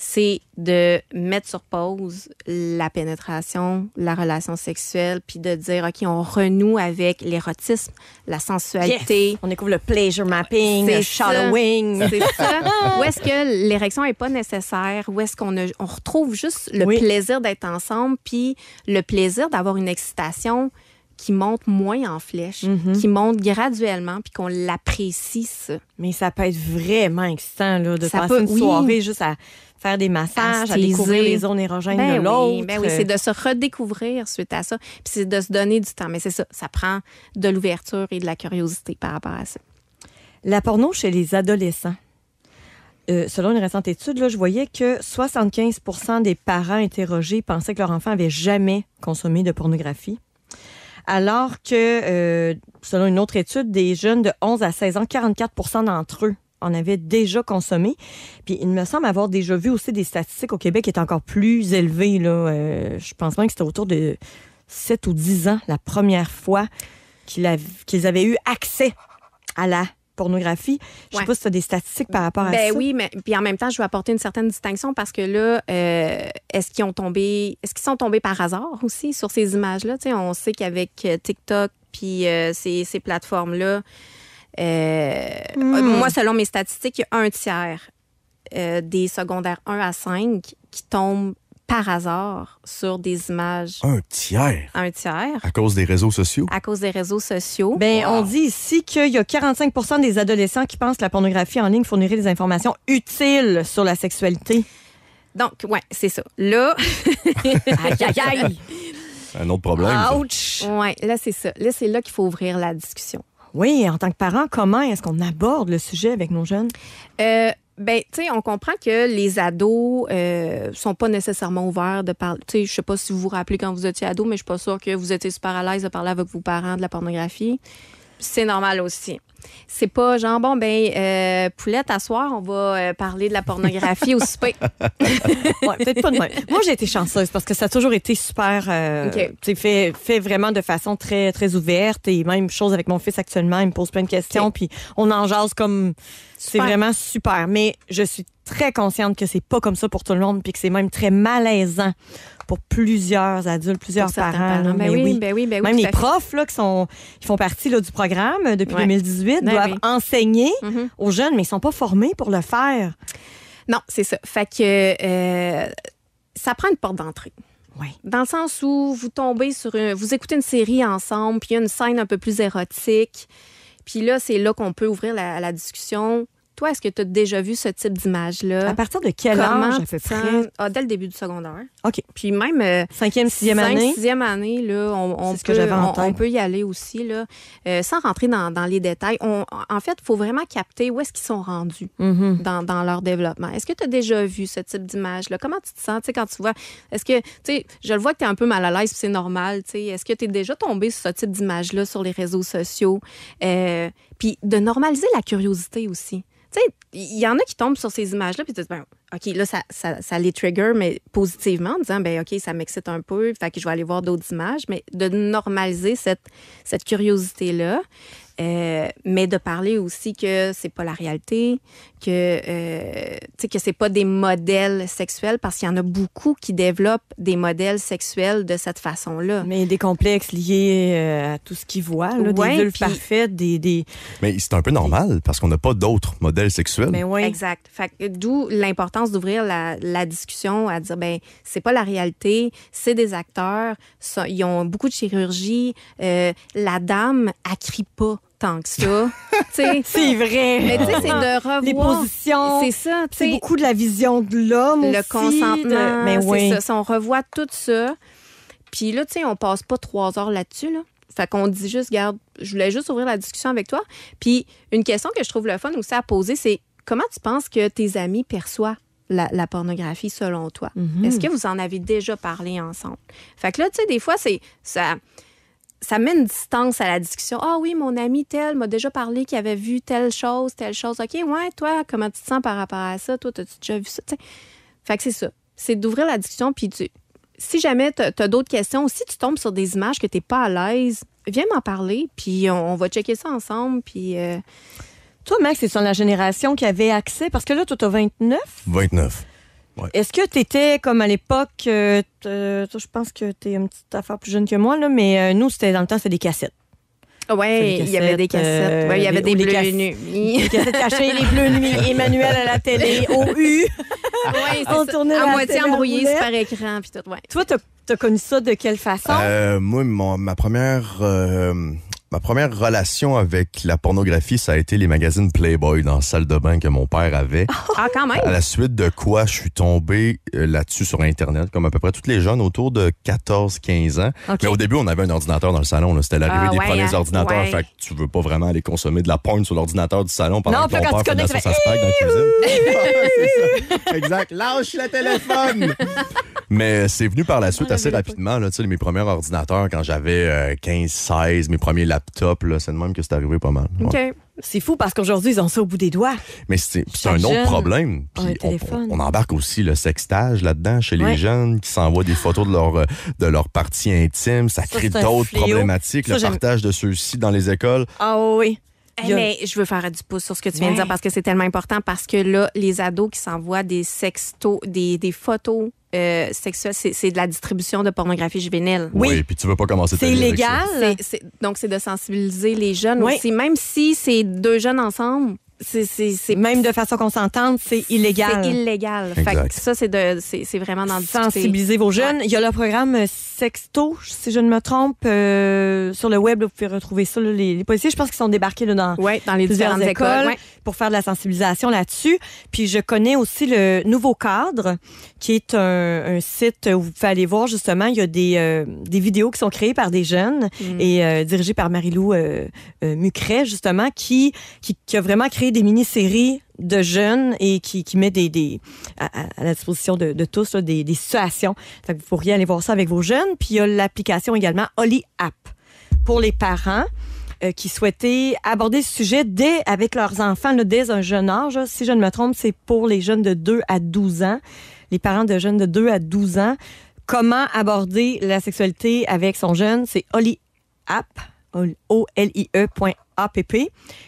c'est de mettre sur pause la pénétration, la relation sexuelle, puis de dire, OK, on renoue avec l'érotisme, la sensualité. On découvre le pleasure mapping, le shadowing. C'est <laughs> ça. Où est-ce que l'érection n'est pas nécessaire? Où est-ce qu'on retrouve juste le plaisir d'être ensemble, puis le plaisir d'avoir une excitation qui monte moins en flèche, mm-hmm. qui monte graduellement, puis qu'on l'apprécie, ça. Mais ça peut être vraiment excitant là, de passer une soirée juste à faire des massages, à, découvrir les zones érogènes ben de l'autre. Oui, ben oui c'est de se redécouvrir suite à ça, puis c'est de se donner du temps. Mais c'est ça, ça prend de l'ouverture et de la curiosité par rapport à ça. La porno chez les adolescents. Euh, selon une récente étude, là, je voyais que 75 des parents interrogés pensaient que leur enfant avait jamais consommé de pornographie alors que, euh, selon une autre étude, des jeunes de 11 à 16 ans, 44 d'entre eux en avaient déjà consommé. Puis il me semble avoir déjà vu aussi des statistiques au Québec qui étaient encore plus élevées. Là. Euh, je pense même que c'était autour de 7 ou 10 ans la première fois qu'ils avaient eu accès à la pornographie. Je ne sais pas si tu as des statistiques par rapport à ben oui, mais puis en même temps, je veux apporter une certaine distinction parce que là, euh, est-ce qu'ils ont tombé, est-ce qu'ils sont tombés par hasard aussi sur ces images-là? on sait qu'avec euh, TikTok puis euh, ces, plateformes-là, hmm. moi, selon mes statistiques, il y a un tiers des secondaires 1 à 5 qui tombent par hasard sur des images. Un tiers. Un tiers. À cause des réseaux sociaux. À cause des réseaux sociaux. Ben, on dit ici qu'il y a 45 des adolescents qui pensent que la pornographie en ligne fournirait des informations utiles sur la sexualité. Donc, ouais, c'est ça. Là. <laughs> aïe, aïe, aïe. Un autre problème. Ouch. Ouais, là, c'est ça. Là, c'est là qu'il faut ouvrir la discussion. Oui, en tant que parent, comment est-ce qu'on aborde le sujet avec nos jeunes? Euh, ben, tu sais, on comprend que les ados ne euh, sont pas nécessairement ouverts de parler. Tu sais, je sais pas si vous vous rappelez quand vous étiez ado, mais je suis pas sûre que vous étiez super à l'aise de parler avec vos parents de la pornographie. C'est normal aussi. C'est pas genre, bon, ben, euh, poulette, asseoir, on va euh, parler de la pornographie au souper. <laughs> ouais, peut-être pas Moi, j'ai été chanceuse parce que ça a toujours été super. Euh, tu sais, fait, fait vraiment de façon très, très ouverte et même chose avec mon fils actuellement. Il me pose plein de questions, puis on en jase comme. C'est vraiment super. Mais je suis très consciente que c'est pas comme ça pour tout le monde, puis que c'est même très malaisant pour plusieurs adultes, plusieurs parents. Ben oui, oui. Ben ben oui, même les profs là, qui sont, font partie là, du programme depuis 2018 doivent enseigner mm-hmm. aux jeunes, mais ils sont pas formés pour le faire. Non, c'est ça. Fait que euh, ça prend une porte d'entrée. Dans le sens où vous tombez sur vous écoutez une série ensemble, puis il y a une scène un peu plus érotique. Puis là, c'est là qu'on peut ouvrir la, la discussion toi, est-ce que tu as déjà vu ce type d'image-là? À partir de quel moment âge, ah, dès le début du secondaire. OK. Puis même... Euh, Cinquième, sixième année? sixième année, là, on, peut, on, peut y aller aussi, là, euh, sans rentrer dans, les détails. On, en fait, il faut vraiment capter où est-ce qu'ils sont rendus mm-hmm. dans, leur développement. Est-ce que tu as déjà vu ce type d'image-là? Comment tu te sens, tu sais, quand tu vois... Est-ce que, tu sais, je le vois que tu es un peu mal à l'aise, c'est normal, tu sais. Est-ce que tu es déjà tombé sur ce type d'image-là sur les réseaux sociaux? Euh, puis de normaliser la curiosité aussi il y en a qui tombent sur ces images-là, puis tu dis, ben, OK, là, ça, les trigger, mais positivement, en disant, ben, OK, ça m'excite un peu, fait que je vais aller voir d'autres images, mais de normaliser cette, cette curiosité-là, euh, mais de parler aussi que c'est pas la réalité, que euh, que c'est pas des modèles sexuels parce qu'il y en a beaucoup qui développent des modèles sexuels de cette façon-là. Mais des complexes liés euh, à tout ce qu'ils voient, des des, Mais c'est un peu normal parce qu'on n'a pas d'autres modèles sexuels. Mais ben oui. Exact. d'où l'importance d'ouvrir la, discussion à dire ben c'est pas la réalité, c'est des acteurs, ils ont beaucoup de chirurgie, euh, la dame pas tant que ça. <laughs> c'est vrai. Mais tu sais, c'est de <laughs> revoir. Les positions. C'est ça. C'est beaucoup de la vision de l'homme. Le consentement. Mais oui. C'est ça. on revoit tout ça. Puis là, tu sais, on passe pas trois heures là-dessus. Là. Fait qu'on dit juste, garde, je voulais juste ouvrir la discussion avec toi. Puis une question que je trouve le fun aussi à poser, c'est comment tu penses que tes amis perçoivent la, pornographie selon toi? Mhm. Est-ce que vous en avez déjà parlé ensemble? Fait que là, tu sais, des fois, c'est ça ça met une distance à la discussion. Ah oui, mon ami tel m'a déjà parlé qu'il avait vu telle chose, telle chose. OK, ouais, toi, comment tu te sens par rapport à ça? Toi, as-tu déjà vu ça? Fait que c'est ça. C'est d'ouvrir la discussion, puis Si jamais tu as d'autres questions, si tu tombes sur des images que tu n'es pas à l'aise, viens m'en parler, puis on, va checker ça ensemble, puis... Euh, toi, Max, c'est sur la génération qui avait accès, parce que là, toi, tu as 29. 29. Est-ce que tu étais comme à l'époque, euh, euh, je pense que tu es une petite affaire plus jeune que moi, là, mais euh, nous, c'était dans le temps, c'était des cassettes. Ah ouais. il y avait des cassettes. ouais, il y avait des, bleus cassettes, nuits. <laughs> Des cassettes cachées, les bleus nuits. Emmanuel à la télé, <laughs> au U. Ah oui, on tournait à moitié embrouillé, c'est par écran. Puis tout, ouais. Toi, tu as connu ça de quelle façon? moi, ma première ma première relation avec la pornographie, ça a été les magazines Playboy dans la salle de bain que mon père avait. <laughs> Ah, quand même! À la suite de quoi, je suis tombé euh, là-dessus sur Internet, comme à peu près tous les jeunes autour de 14-15 ans. Mais au début, on avait un ordinateur dans le salon. C'était l'arrivée ah des premiers hein? ordinateurs. Fait que tu veux pas vraiment aller consommer de la porn sur l'ordinateur du salon pendant que ton père fait de la sauce à dans la cuisine. <laughs> Ah, ça. Exact. Lâche le téléphone! <laughs> Mais c'est venu par la suite ah, assez rapidement. Là, mes premiers ordinateurs, quand j'avais 15-16, euh, mes premiers laptops, Top, C'est de même que c'est arrivé pas mal. OK. C'est fou parce qu'aujourd'hui, ils ont ça au bout des doigts. Mais c'est un autre problème. on, embarque aussi le sextage là-dedans chez les jeunes qui s'envoient des photos de leur, euh, de leur partie intime. Ça, crée d'autres problématiques. le partage de ceux-ci dans les écoles. Ah oui. mais je veux faire du pouce sur ce que tu viens de dire parce que c'est tellement important parce que là, les ados qui s'envoient des sextos, des, des photos euh, sexuel c'est de la distribution de pornographie juvénile. Oui, oui puis tu veux pas commencer C'est illégal. donc, c'est de sensibiliser les jeunes aussi. Même si c'est deux jeunes ensemble, c'est même de façon qu'on s'entende, c'est illégal. C'est illégal. ça, c'est de, c'est vraiment dans sensibiliser vos jeunes. Il y a le programme Sexto, si je ne me trompe, euh, sur le web, vous pouvez retrouver ça. les, policiers, je pense qu'ils sont débarqués dans, dans les différentes écoles, pour faire de la sensibilisation là-dessus. Puis je connais aussi le Nouveau Cadre, qui est un, site où vous pouvez aller voir justement. Il y a des, euh, des vidéos qui sont créées par des jeunes mm. et euh, dirigées par Marie-Lou Mucret, justement, qui, qui, qui a vraiment créé des mini-séries de jeunes et qui, met des, à, la disposition de, tous des, situations. vous pourriez aller voir ça avec vos jeunes. Puis il y a l'application également Holly App pour les parents euh, qui souhaitaient aborder ce sujet dès avec leurs enfants dès un jeune âge. Si je ne me trompe, c'est pour les jeunes de 2 à 12 ans, les parents de jeunes de 2 à 12 ans. Comment aborder la sexualité avec son jeune, c'est Oli App o l i e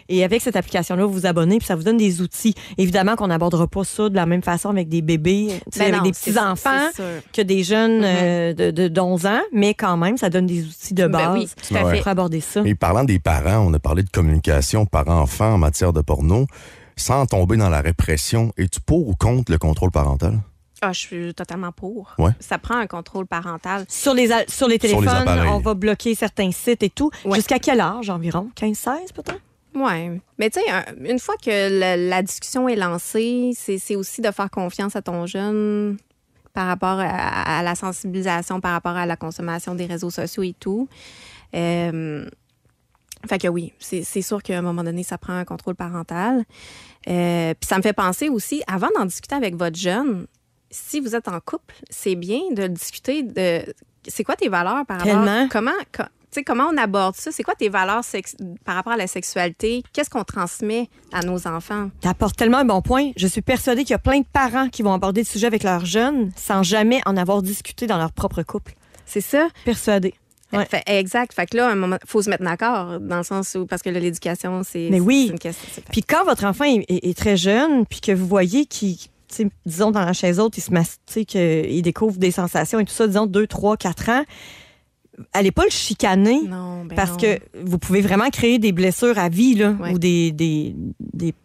Et avec cette application-là, vous vous abonnez, puis ça vous donne des outils. Évidemment qu'on n'abordera pas ça de la même façon avec des bébés, ben avec des petits-enfants que des jeunes mm-hmm. euh, de, 11 ans, mais quand même, ça donne des outils de ben base pour aborder ça. Et parlant des parents, on a parlé de communication par enfant en matière de porno, sans tomber dans la répression. Es-tu pour ou contre le contrôle parental? Ah, je suis totalement pour. Ça prend un contrôle parental. Sur les, sur les téléphones, on va bloquer certains sites et tout. Jusqu'à quel âge environ? 15-16 peut-être? Oui. Mais tu sais, une fois que la, discussion est lancée, c'est aussi de faire confiance à ton jeune par rapport à, la sensibilisation, par rapport à la consommation des réseaux sociaux et tout. Euh, fait que oui, c'est sûr qu'à un moment donné, ça prend un contrôle parental. Euh, puis ça me fait penser aussi, avant d'en discuter avec votre jeune, si vous êtes en couple, c'est bien de discuter de c'est quoi tes valeurs par rapport comment co comment on aborde ça? C'est quoi tes valeurs par rapport à la sexualité? Qu'est-ce qu'on transmet à nos enfants? Tu tellement un bon point. Je suis persuadée qu'il y a plein de parents qui vont aborder le sujet avec leurs jeunes sans jamais en avoir discuté dans leur propre couple. C'est ça? Persuadée. exact. Fait que là, il faut se mettre d'accord dans le sens où, parce que l'éducation, c'est oui. une question. Puis quand votre enfant est, est très jeune, puis que vous voyez qu'il disons, dans la chaise haute, il se mastique il découvre des sensations et tout ça, disons, deux, trois, quatre ans allez pas le chicaner ben parce que vous pouvez vraiment créer des blessures à vie ou des,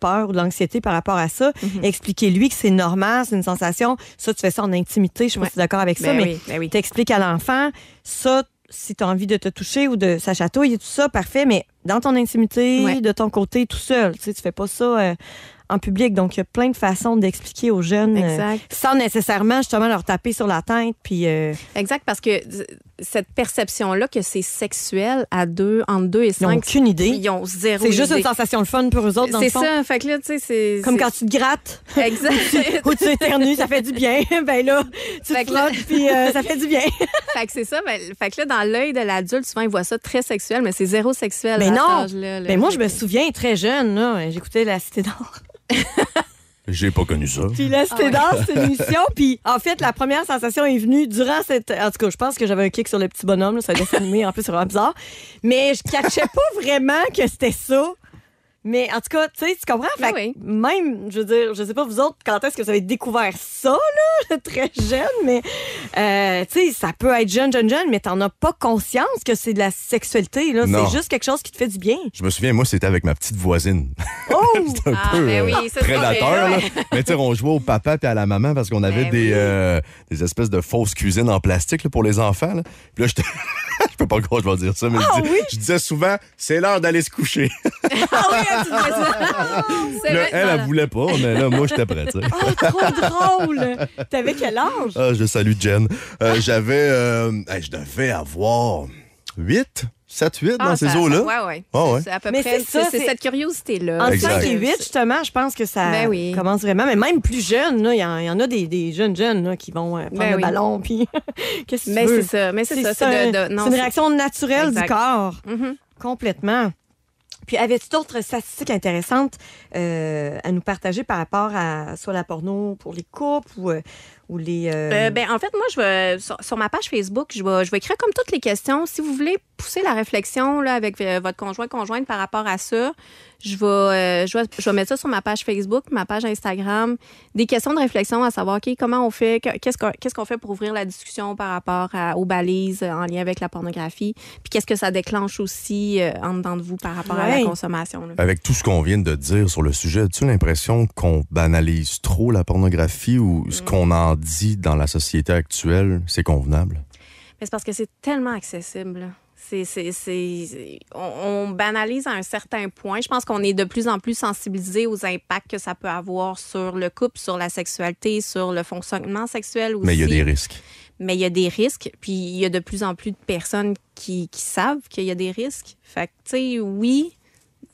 peurs ou de l'anxiété par rapport à ça. Mhm. Expliquez-lui que c'est normal, c'est une sensation. Ça, tu fais ça en intimité, je suis d'accord avec ça, ben mais tu expliques ben t'expliques à l'enfant ça. Si tu as envie de te toucher ou de sa chatouille et tout ça, parfait, mais dans ton intimité, de ton côté, tout seul. Tu ne fais pas ça euh, en public. Donc, il y a plein de façons d'expliquer aux jeunes euh, sans nécessairement justement leur taper sur la tête. Puis, euh, Exact, parce que euh, cette perception-là que c'est sexuel à deux, entre deux et cinq. Ils n'ont aucune idée. Ils ont zéro C'est juste une sensation de fun pour eux autres, C'est ça, fait que là, tu sais, c'est. Comme quand tu te grattes. Exact. <laughs> ou tu éternues, ça fait du bien. <laughs> ben là, tu te puis ça fait du bien. <laughs> fait que c'est ça. Ben, fait que là, dans l'œil de l'adulte, souvent, il voit ça très sexuel, mais c'est zéro sexuel. Mais non. Mais moi, je me souviens, très jeune, j'écoutais La Cité d'Or. <laughs> J'ai pas connu ça. Puis là, c'était ah dans cette émission. <laughs> Puis en fait, la première sensation est venue durant cette. En tout cas, je pense que j'avais un kick sur le petit bonhomme. ça a filmer en plus, c'est vraiment bizarre. Mais je cachais pas vraiment que c'était ça. Mais en tout cas, tu sais, tu comprends? Ben fait même, je veux dire, je sais pas vous autres, quand est-ce que vous avez découvert ça, là, <laughs> très jeune, mais, euh, tu sais, ça peut être jeune, jeune, jeune, mais t'en as pas conscience que c'est de la sexualité, là. C'est juste quelque chose qui te fait du bien. Je me souviens, moi, c'était avec ma petite voisine. <laughs> Oh! un ah, peu ben euh, prédateur, là. Mais tu sais, on jouait au papa puis à la maman parce qu'on avait ben des, euh, des espèces de fausses cuisines en plastique, là, pour les enfants, là. Puis là, <laughs> je peux pas encore je vais dire ça, mais ah je, disais souvent, c'est l'heure d'aller se coucher. Ah <laughs> elle, elle voulait pas, mais là, moi, j'étais prêt. Oh, trop drôle! T'avais quel âge? Ah, je salue Jen. Euh, j'avais. Euh, je devais avoir 8, 7, 8 dans ah, ces eaux-là. Oui, oui. Ah, c'est à peu près. ça, C'est cette curiosité-là. En 5 et 8, justement, je pense que ça ben commence vraiment. Mais même plus jeune, il y, en- a des, jeunes jeunes qui vont faire euh, ben prendre le ballon. Puis, <laughs> qu'est-ce que Mais c'est ça. Mais c'est ça. C'est une réaction naturelle du corps. Mm-hmm. Complètement. Puis, avais-tu d'autres statistiques intéressantes euh, à nous partager par rapport à soit la porno pour les couples ou, euh, euh, euh, ben, en fait, moi, je vais, sur, ma page Facebook, je vais, je vais écrire comme toutes les questions. Si vous voulez pousser la réflexion là, avec euh, votre conjoint, conjointe par rapport à ça, je vais, je, vais, mettre ça sur ma page Facebook, ma page Instagram, des questions de réflexion à savoir comment on fait, qu'est-ce qu'on qu'est-ce qu'on fait pour ouvrir la discussion par rapport à, aux balises en lien avec la pornographie, puis qu'est-ce que ça déclenche aussi en dedans de vous par rapport à la consommation. Avec tout ce qu'on vient de dire sur le sujet, as-tu l'impression qu'on banalise trop la pornographie ou ce mm. qu'on en dit dans la société actuelle, c'est convenable? C'est parce que c'est tellement accessible. C'est, On, banalise à un certain point. Je pense qu'on est de plus en plus sensibilisé aux impacts que ça peut avoir sur le couple, sur la sexualité, sur le fonctionnement sexuel aussi. Mais il y a des risques. Mais il y a des risques, puis il y a de plus en plus de personnes qui, savent qu'il y a des risques. Fait que, tu sais, oui,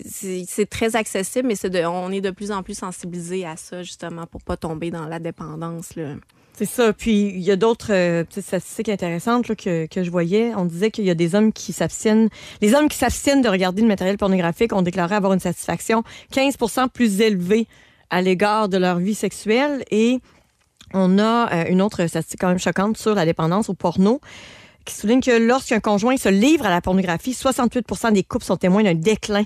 c'est, très accessible, mais c'est de, on est de plus en plus sensibilisé à ça, justement, pour pas tomber dans la dépendance. Là. C'est ça. Puis il y a d'autres euh, statistiques intéressantes que, que je voyais. On disait qu'il y a des hommes qui s'abstiennent. Les hommes qui s'abstiennent de regarder le matériel pornographique ont déclaré avoir une satisfaction 15 plus élevée à l'égard de leur vie sexuelle. Et on a euh, une autre statistique quand même choquante sur la dépendance au porno qui souligne que lorsqu'un conjoint se livre à la pornographie, 68 des couples sont témoins d'un déclin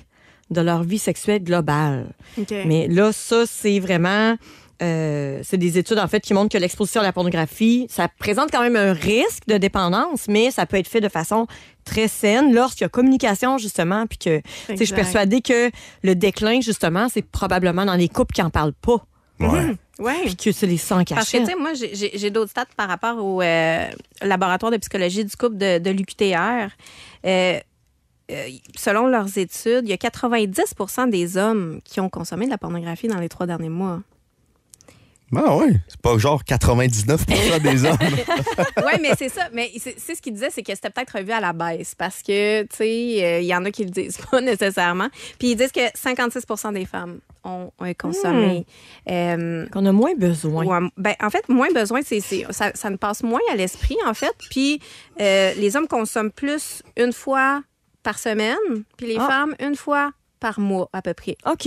de leur vie sexuelle globale. Mais là, ça, c'est vraiment euh, c'est des études en fait qui montrent que l'exposition à la pornographie, ça présente quand même un risque de dépendance, mais ça peut être fait de façon très saine lorsqu'il y a communication justement, puis que je suis persuadée que le déclin justement, c'est probablement dans les couples qui en parlent pas. Ouais. Mmh. que c'est les sans Parce que, moi, j'ai d'autres stats par rapport au euh, laboratoire de psychologie du couple de, l'UQTR. Euh, selon leurs études, il y a 90 des hommes qui ont consommé de la pornographie dans les trois derniers mois. Ah oui, c'est pas genre 99 des hommes. <laughs> oui, mais c'est ça. Mais c'est ce qu'il disait, c'est que c'était peut-être revu à la baisse parce que, tu sais, euh, il y en a qui le disent <laughs> pas nécessairement. Puis ils disent que 56 des femmes ont, consommé. Hmm. Euh, Qu'on a moins besoin. ben, en fait, moins besoin, c'est ça, ça nous passe moins à l'esprit, en fait. Puis euh, les hommes consomment plus une fois par semaine, puis les ah. femmes une fois par mois à peu près. OK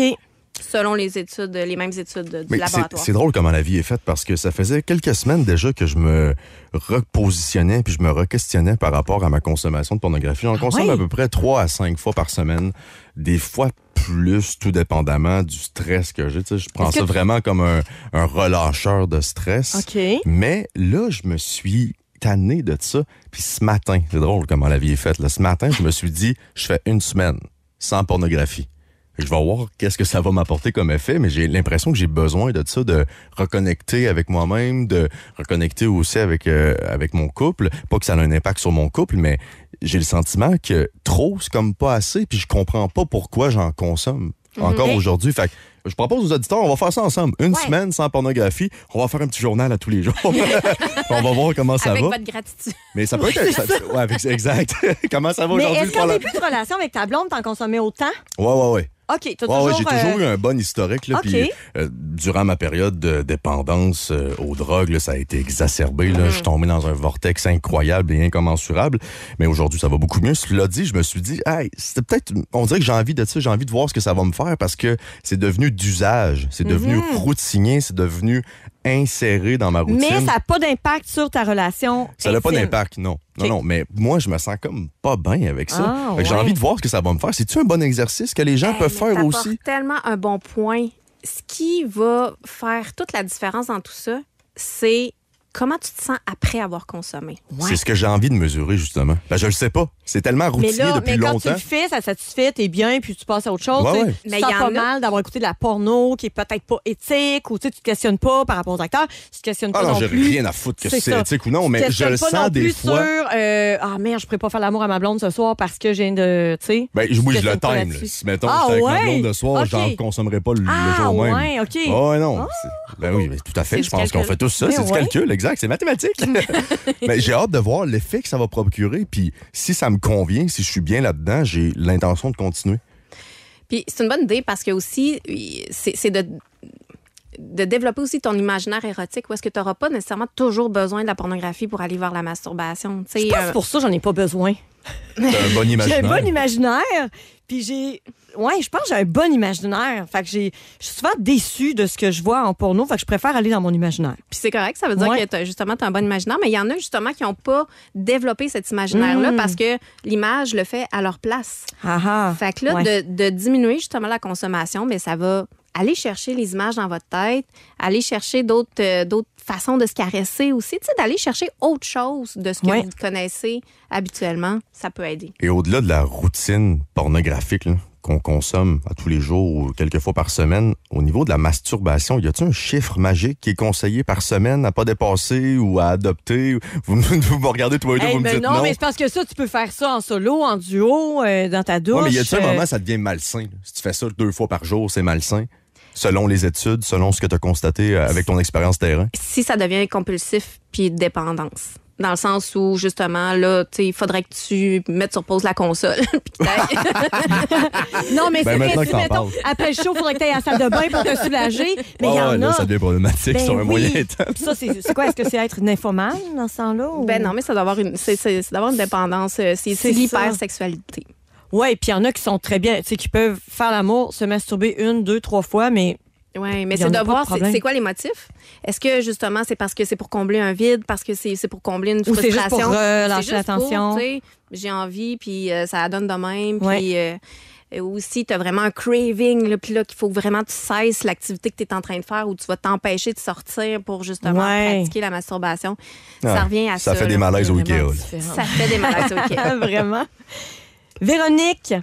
selon les études, les mêmes études du laboratoire. C'est drôle comment la vie est faite parce que ça faisait quelques semaines déjà que je me repositionnais puis je me requestionnais par rapport à ma consommation de pornographie. On ah consomme à peu près trois à cinq fois par semaine, des fois plus, tout dépendamment du stress que j'ai. Tu je prends ça vraiment comme un, relâcheur de stress. Mais là, je me suis tanné de ça. Puis ce matin, c'est drôle comment la vie est faite. Ce matin, je me suis dit, je fais une semaine sans pornographie. Je vais voir qu'est-ce que ça va m'apporter comme effet, mais j'ai l'impression que j'ai besoin de ça, de reconnecter avec moi-même, de reconnecter aussi avec euh, avec mon couple. Pas que ça a un impact sur mon couple, mais j'ai le sentiment que trop, c'est comme pas assez, puis je comprends pas pourquoi j'en consomme mhm. encore aujourd'hui. Fait que je propose aux auditeurs, on va faire ça ensemble. Une semaine sans pornographie. On va faire un petit journal à tous les jours. <laughs> on va voir comment ça va. Avec votre gratitude. Mais ça peut être. exact. <laughs> comment ça va aujourd'hui? Est-ce qu'en plus de relation avec ta blonde, t'en consommais autant? Ouais, ouais, ouais. OK, j'ai toujours euh, eu un bon historique. Là, euh, durant ma période de dépendance euh, aux drogues, ça a été exacerbé. Là. Je suis tombé dans un vortex incroyable et incommensurable. Mais aujourd'hui, ça va beaucoup mieux. Cela dit, je me suis dit, c'était peut-être... On dirait que j'ai envie de ça. J'ai envie de voir ce que ça va me faire parce que c'est devenu d'usage. C'est devenu mm-hmm. routinier. C'est devenu inséré dans ma routine. Mais ça n'a pas d'impact sur ta relation. Ça n'a pas d'impact, non. Non, non, mais moi, je me sens comme pas bien avec ça. Ah, j'ai envie de voir ce que ça va me faire. C'est-tu un bon exercice que les gens eh, peuvent faire aussi? C'est tellement un bon point. Ce qui va faire toute la différence dans tout ça, c'est comment tu te sens après avoir consommé. C'est ce que j'ai envie de mesurer, justement. Ben, je le sais pas. C'est tellement routinier mais là, mais quand tu le fais, ça satisfait, t'es bien, puis tu passes à autre chose. mais il y pas mal d'avoir écouté de la porno qui est peut-être pas éthique, ou tu te questionnes pas par rapport aux acteurs, tu te questionnes pas Alors, ah non j'ai rien à foutre que c'est éthique ou non, mais je le sens des plus fois. Euh, ah merde, je pourrais pas faire l'amour à ma blonde ce soir parce que j'ai viens de, tu sais. Ben, oui, je le time. Si, mettons, ah, avec ma blonde le soir, j'en consommerai pas le ah, jour même. Ah ouais, OK. Ah non. Ah. Ben oui, tout à fait. Je pense qu'on fait tout ça. Ben c'est du calcul, exact, c'est mathématique. <laughs> Mais j'ai hâte de voir l'effet que ça va procurer. Puis si ça me convient, si je suis bien là-dedans, j'ai l'intention de continuer. Puis c'est une bonne idée parce que aussi, c'est de de développer aussi ton imaginaire érotique où est-ce que tu n'auras pas nécessairement toujours besoin de la pornographie pour aller voir la masturbation. Je pense euh, que pour ça, j'en ai pas besoin. un bon imaginaire. <laughs> j'ai un bon imaginaire. Puis j'ai. Ouais, je pense que j'ai un bon imaginaire. Fait que j'ai. Je suis souvent déçue de ce que je vois en porno. Fait que je préfère aller dans mon imaginaire. Puis c'est correct, ça veut dire que justement, tu as un bon imaginaire. Mais il y en a justement qui n'ont pas développé cet imaginaire-là mm. parce que l'image le fait à leur place. Ah ah, fait que de, de, diminuer justement la consommation, mais ben, ça va aller chercher les images dans votre tête, aller chercher d'autres euh, d'autres façons de se caresser aussi, d'aller chercher autre chose de ce que vous connaissez habituellement, ça peut aider. Et au-delà de la routine pornographique qu'on consomme à tous les jours ou quelques fois par semaine, au niveau de la masturbation, y a-t-il un chiffre magique qui est conseillé par semaine à pas dépasser ou à adopter Vous, <laughs> vous me regardez toi et eh vous me ben dites non, non. mais je pense que ça, tu peux faire ça en solo, en duo, euh, dans ta douche. Ouais, mais y a un moment euh, ça devient malsain Si tu fais ça deux fois par jour, c'est malsain selon les études, selon ce que tu as constaté euh, avec ton expérience terrain? Si ça devient compulsif puis dépendance dans le sens où justement là il faudrait que tu mettes sur pause la console <laughs> <laughs> non mais ben c'est vrai mettons après le show faudrait que tu ailles à la salle de bain pour te soulager mais il y en là, a ça devient problématique ben sur un oui. moyen temps ça c'est quoi est-ce que c'est être une dans ce sens-là ben non mais ça doit avoir une c'est d'avoir une dépendance euh, c'est l'hypersexualité Ouais, puis il y en a qui sont très bien, tu sais, qui peuvent faire l'amour, se masturber une, deux, trois fois, mais oui, mais c'est de voir c'est quoi les motifs. Est-ce que justement c'est parce que c'est pour combler un vide, parce que c'est pour combler une frustration, c'est juste pour relâcher l'attention. J'ai envie, puis euh, ça donne de même, puis. Ouais. Euh, ou si tu as vraiment un craving, puis là, qu'il faut vraiment que tu cesses l'activité que tu es en train de faire ou tu vas t'empêcher de sortir pour justement pratiquer la masturbation. Ça ah, revient à ça. Ça fait des malaises au Ça fait des malaises au <laughs> Vraiment. Véronique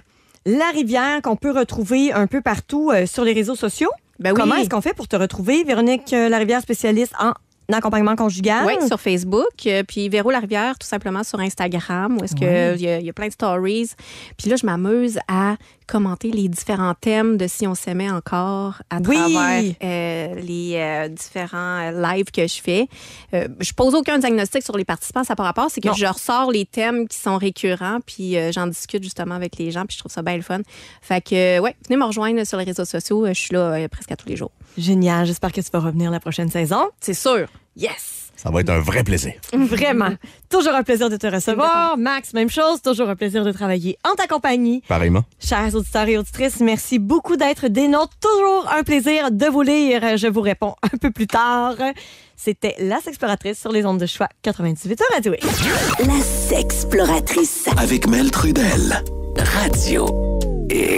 Larivière, qu'on peut retrouver un peu partout euh, sur les réseaux sociaux. Ben Comment est-ce qu'on fait pour te retrouver, Véronique euh, Larivière, spécialiste en accompagnement conjugal. Oui, sur Facebook. Euh, puis Véro Larivière, tout simplement sur Instagram, où est-ce que y, a plein de stories. Puis là, je m'amuse à commenter les différents thèmes de Si on s'aimait encore à travers euh, les euh, différents euh, lives que je fais. je pose aucun diagnostic sur les participants, ça par rapport, c'est que je ressors les thèmes qui sont récurrents, puis j'en discute justement avec les gens, puis je trouve ça bien le fun. Fait que, ouais, venez me rejoindre sur les réseaux sociaux, je suis là presque à tous les jours. Génial, j'espère que tu vas revenir la prochaine saison. C'est sûr. Yes! Ça va être un vrai plaisir. Vraiment. Toujours un plaisir de te recevoir. Max, même chose. Toujours un plaisir de travailler en ta compagnie. Pareillement. Chers auditeurs et auditrices, merci beaucoup d'être des nôtres. Toujours un plaisir de vous lire. Je vous réponds un peu plus tard. C'était La Exploratrice sur les ondes de choix 98 Radio. La Exploratrice Avec Mel Trudel. Radio. Et...